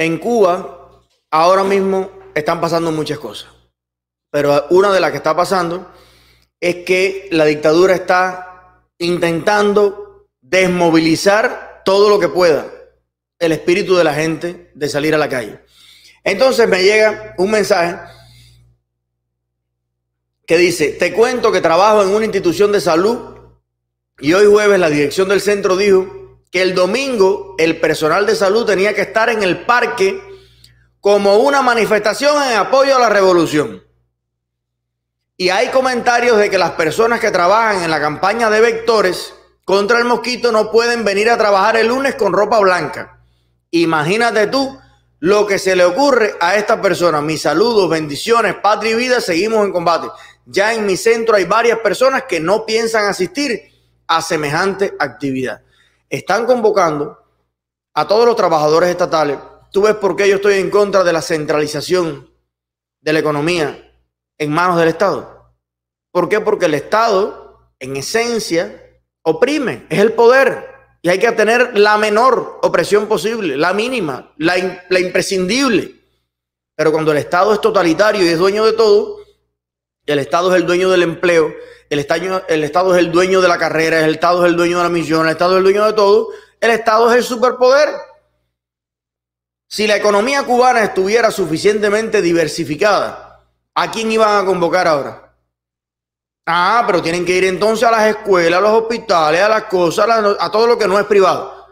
En Cuba, ahora mismo están pasando muchas cosas, pero una de las que está pasando es que la dictadura está intentando desmovilizar todo lo que pueda el espíritu de la gente de salir a la calle. Entonces me llega un mensaje que dice, te cuento que trabajo en una institución de salud y hoy jueves la dirección del centro dijo que el domingo el personal de salud tenía que estar en el parque como una manifestación en apoyo a la revolución. Y hay comentarios de que las personas que trabajan en la campaña de vectores contra el mosquito no pueden venir a trabajar el lunes con ropa blanca. Imagínate tú lo que se le ocurre a esta persona. Mis saludos, bendiciones, patria y vida, seguimos en combate. Ya en mi centro hay varias personas que no piensan asistir a semejante actividad están convocando a todos los trabajadores estatales. Tú ves por qué yo estoy en contra de la centralización de la economía en manos del Estado. ¿Por qué? Porque el Estado, en esencia, oprime, es el poder. Y hay que tener la menor opresión posible, la mínima, la, la imprescindible. Pero cuando el Estado es totalitario y es dueño de todo, el Estado es el dueño del empleo, el, Estado es el dueño de la carrera, el Estado es el dueño de la misión, el Estado es el dueño de todo, el Estado es el superpoder. Si la economía cubana estuviera suficientemente diversificada, ¿a quién iban a convocar ahora? Ah, pero tienen que ir entonces a las escuelas, a los hospitales, a las cosas, a, todo lo que no es privado.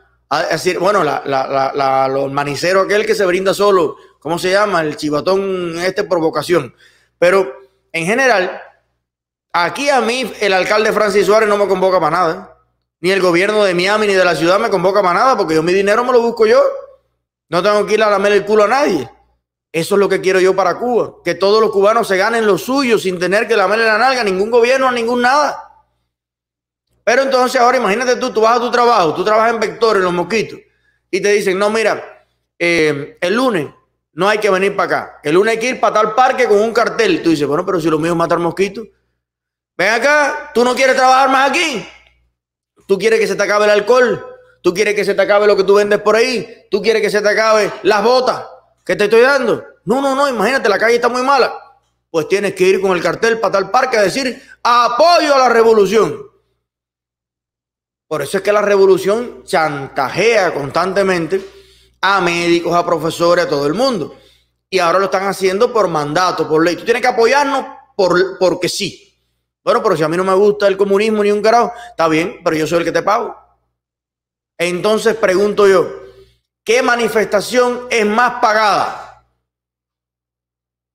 decir, bueno, los maniceros aquel que se brinda solo, ¿cómo se llama? El chivatón, este provocación. Pero en general, aquí a mí el alcalde Francis Suárez no me convoca para nada. Ni el gobierno de Miami ni de la ciudad me convoca para nada porque yo mi dinero me lo busco yo. No tengo que ir a lamer el culo a nadie. Eso es lo que quiero yo para Cuba. Que todos los cubanos se ganen lo suyo sin tener que lamerle la nalga a ningún gobierno, a ningún nada. Pero entonces ahora imagínate tú, tú vas a tu trabajo, tú trabajas en Vectores, en Los Mosquitos, y te dicen, no, mira, eh, el lunes no hay que venir para acá. El lunes hay que ir para tal parque con un cartel. tú dices, bueno, pero si lo mío es matar mosquitos. Ven acá, tú no quieres trabajar más aquí. Tú quieres que se te acabe el alcohol. Tú quieres que se te acabe lo que tú vendes por ahí. Tú quieres que se te acabe las botas que te estoy dando. No, no, no, imagínate, la calle está muy mala. Pues tienes que ir con el cartel para tal parque a decir apoyo a la revolución. Por eso es que la revolución chantajea constantemente a médicos, a profesores, a todo el mundo. Y ahora lo están haciendo por mandato, por ley. Tú tienes que apoyarnos porque sí. Bueno, pero si a mí no me gusta el comunismo ni un carajo, está bien, pero yo soy el que te pago. Entonces pregunto yo, ¿qué manifestación es más pagada?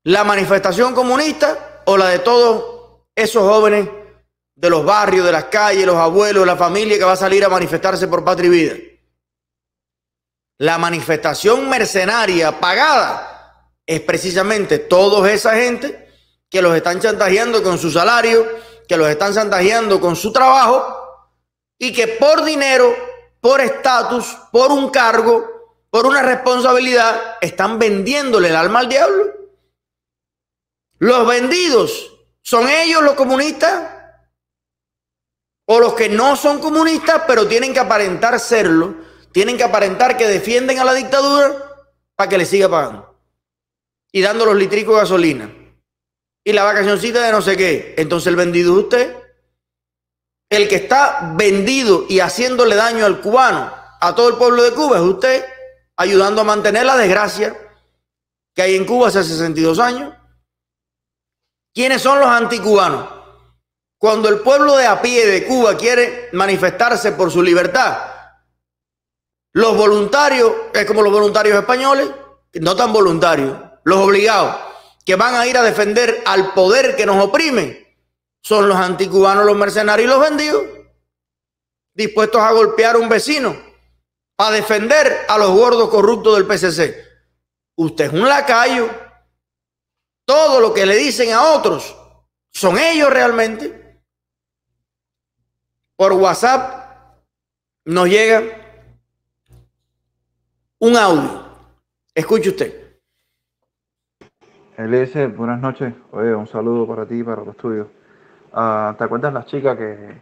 ¿La manifestación comunista o la de todos esos jóvenes de los barrios, de las calles, los abuelos, la familia que va a salir a manifestarse por patria y vida? La manifestación mercenaria pagada es precisamente toda esa gente que los están chantajeando con su salario, que los están chantajeando con su trabajo y que por dinero, por estatus, por un cargo, por una responsabilidad, están vendiéndole el alma al diablo. Los vendidos son ellos los comunistas o los que no son comunistas pero tienen que aparentar serlo tienen que aparentar que defienden a la dictadura para que le siga pagando. Y dando los litricos de gasolina. Y la vacacioncita de no sé qué. Entonces el vendido es usted. El que está vendido y haciéndole daño al cubano, a todo el pueblo de Cuba, es usted. Ayudando a mantener la desgracia que hay en Cuba hace 62 años. ¿Quiénes son los anticubanos? Cuando el pueblo de a pie de Cuba quiere manifestarse por su libertad, los voluntarios, es como los voluntarios españoles, no tan voluntarios, los obligados, que van a ir a defender al poder que nos oprime, son los anticubanos, los mercenarios y los vendidos, dispuestos a golpear a un vecino, a defender a los gordos corruptos del PCC. Usted es un lacayo. Todo lo que le dicen a otros son ellos realmente. Por WhatsApp nos llega un audio. Escuche usted. ls buenas noches. Oye, un saludo para ti y para los tuyos. Ah, ¿Te acuerdas la chica que,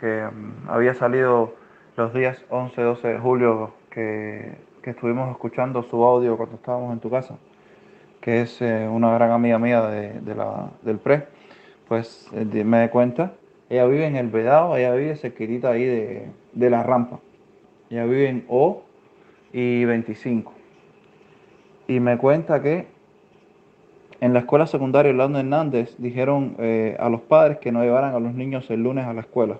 mm, había salido los días 11, 12 de julio que, estuvimos escuchando su audio cuando estábamos en tu casa? Que es eh, una gran amiga mía de, la, del PRE. Pues eh, me di cuenta, ella vive en El Vedado, ella vive cerquita ahí de, de la rampa. Ella vive en O y 25. Y me cuenta que en la escuela secundaria Orlando Hernández dijeron eh, a los padres que no llevaran a los niños el lunes a la escuela.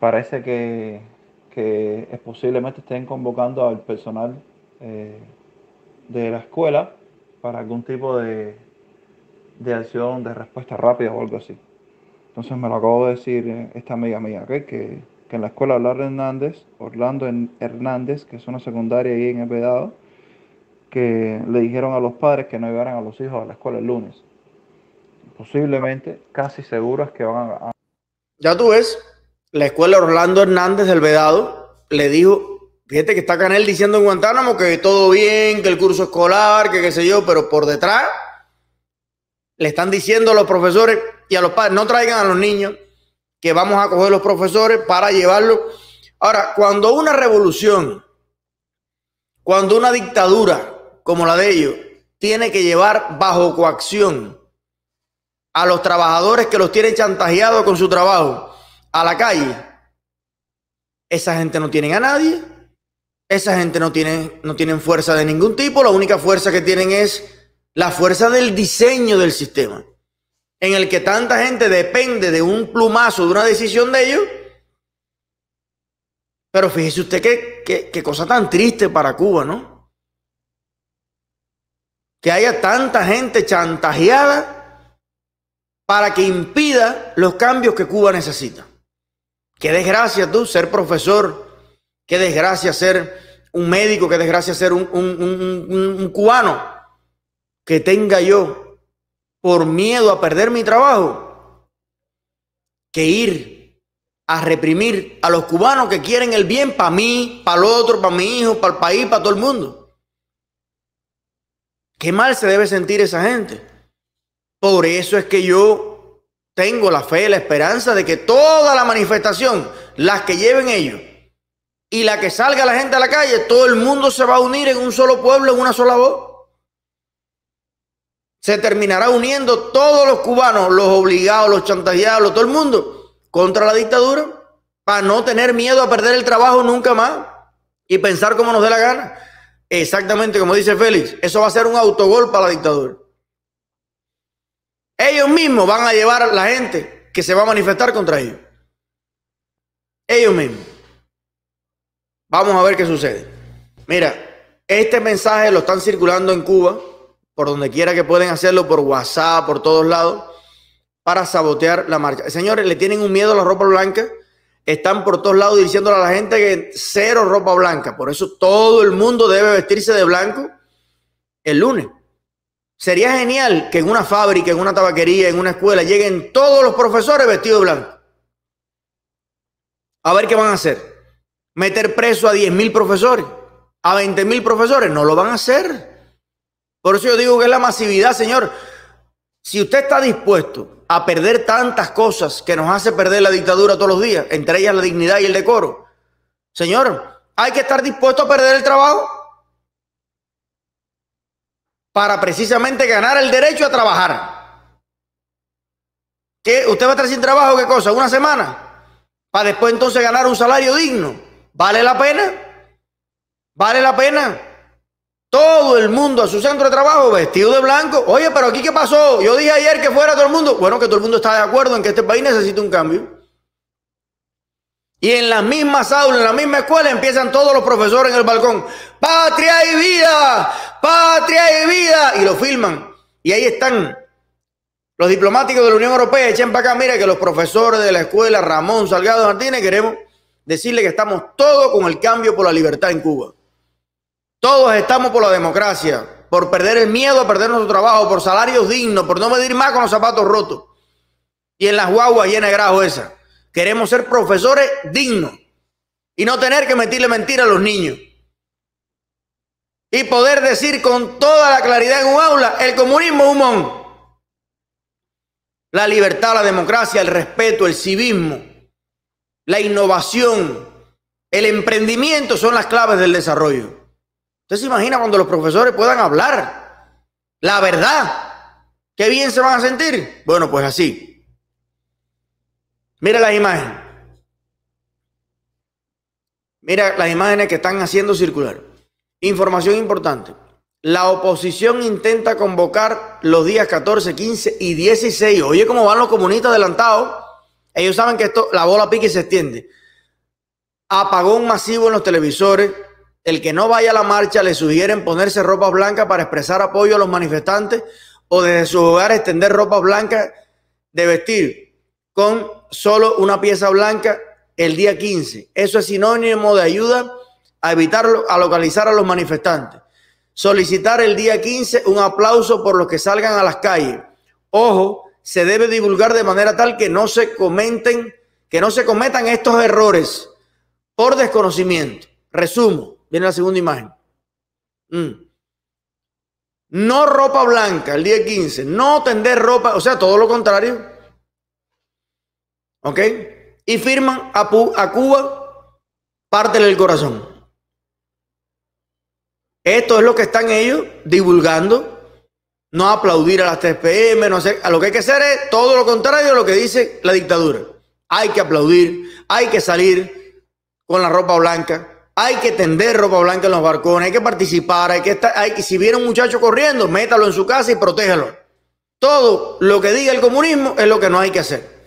Parece que, es posiblemente estén convocando al personal eh, de la escuela para algún tipo de, de acción de respuesta rápida o algo así. Entonces me lo acabo de decir eh, esta amiga mía, que que en la escuela Orlando Hernández, Orlando Hernández, que es una secundaria ahí en El Vedado, que le dijeron a los padres que no llevaran a los hijos a la escuela el lunes. Posiblemente, casi seguras que van a... Ya tú ves, la escuela Orlando Hernández del Vedado le dijo, fíjate que está él diciendo en Guantánamo que todo bien, que el curso escolar, que qué sé yo, pero por detrás le están diciendo a los profesores y a los padres, no traigan a los niños, que vamos a coger los profesores para llevarlo. Ahora, cuando una revolución, cuando una dictadura como la de ellos, tiene que llevar bajo coacción a los trabajadores que los tienen chantajeados con su trabajo a la calle, esa gente no tienen a nadie, esa gente no tiene no tienen fuerza de ningún tipo, la única fuerza que tienen es la fuerza del diseño del sistema en el que tanta gente depende de un plumazo, de una decisión de ellos. Pero fíjese usted qué, cosa tan triste para Cuba, ¿no? Que haya tanta gente chantajeada para que impida los cambios que Cuba necesita. Qué desgracia tú ser profesor, qué desgracia ser un médico, qué desgracia ser un cubano. Que tenga yo por miedo a perder mi trabajo que ir a reprimir a los cubanos que quieren el bien para mí, para el otro, para mi hijo, para el país, para todo el mundo. Qué mal se debe sentir esa gente. Por eso es que yo tengo la fe, la esperanza de que toda la manifestación, las que lleven ellos y la que salga la gente a la calle, todo el mundo se va a unir en un solo pueblo, en una sola voz se terminará uniendo todos los cubanos, los obligados, los chantajeados, todo el mundo, contra la dictadura, para no tener miedo a perder el trabajo nunca más y pensar como nos dé la gana. Exactamente como dice Félix, eso va a ser un autogol para la dictadura. Ellos mismos van a llevar a la gente que se va a manifestar contra ellos. Ellos mismos. Vamos a ver qué sucede. Mira, este mensaje lo están circulando en Cuba por donde quiera que pueden hacerlo, por WhatsApp, por todos lados, para sabotear la marcha. Señores, le tienen un miedo a la ropa blanca. Están por todos lados diciéndole a la gente que cero ropa blanca. Por eso todo el mundo debe vestirse de blanco el lunes. Sería genial que en una fábrica, en una tabaquería, en una escuela lleguen todos los profesores vestidos de blanco. A ver qué van a hacer. Meter preso a 10 mil profesores, a 20 mil profesores. No lo van a hacer por eso yo digo que es la masividad, Señor. Si usted está dispuesto a perder tantas cosas que nos hace perder la dictadura todos los días, entre ellas la dignidad y el decoro, Señor, hay que estar dispuesto a perder el trabajo para precisamente ganar el derecho a trabajar. ¿Qué? ¿Usted va a estar sin trabajo? ¿Qué cosa? ¿Una semana? Para después entonces ganar un salario digno. ¿Vale la pena? ¿Vale la pena? Todo el mundo a su centro de trabajo vestido de blanco. Oye, pero aquí qué pasó? Yo dije ayer que fuera todo el mundo. Bueno, que todo el mundo está de acuerdo en que este país necesita un cambio. Y en las mismas aulas, en la misma escuela, empiezan todos los profesores en el balcón. Patria y vida, patria y vida. Y lo filman. Y ahí están los diplomáticos de la Unión Europea. Echen para acá, mira que los profesores de la escuela, Ramón Salgado Martínez, queremos decirle que estamos todos con el cambio por la libertad en Cuba. Todos estamos por la democracia, por perder el miedo a perder nuestro trabajo, por salarios dignos, por no medir más con los zapatos rotos. Y en las guaguas en de grajo esa. Queremos ser profesores dignos y no tener que meterle mentira a los niños. Y poder decir con toda la claridad en un aula, el comunismo humón. La libertad, la democracia, el respeto, el civismo, la innovación, el emprendimiento son las claves del desarrollo. Usted se imagina cuando los profesores puedan hablar la verdad. ¿Qué bien se van a sentir? Bueno, pues así. Mira las imágenes. Mira las imágenes que están haciendo circular. Información importante. La oposición intenta convocar los días 14, 15 y 16. Oye, cómo van los comunistas adelantados. Ellos saben que esto, la bola pique se extiende. Apagón masivo en los televisores el que no vaya a la marcha le sugieren ponerse ropa blanca para expresar apoyo a los manifestantes o desde su hogar extender ropa blanca de vestir con solo una pieza blanca el día 15. Eso es sinónimo de ayuda a evitarlo, a localizar a los manifestantes. Solicitar el día 15 un aplauso por los que salgan a las calles. Ojo, se debe divulgar de manera tal que no se comenten, que no se cometan estos errores por desconocimiento. Resumo, Viene la segunda imagen. Mm. No ropa blanca, el día 15. No tender ropa, o sea, todo lo contrario. ¿Ok? Y firman a, Cuba, parte el corazón. Esto es lo que están ellos divulgando. No aplaudir a las 3 no hacer. A lo que hay que hacer es todo lo contrario a lo que dice la dictadura. Hay que aplaudir, hay que salir con la ropa blanca, hay que tender ropa blanca en los balcones, hay que participar, hay que hay si viene un muchacho corriendo, métalo en su casa y protégelo. Todo lo que diga el comunismo es lo que no hay que hacer.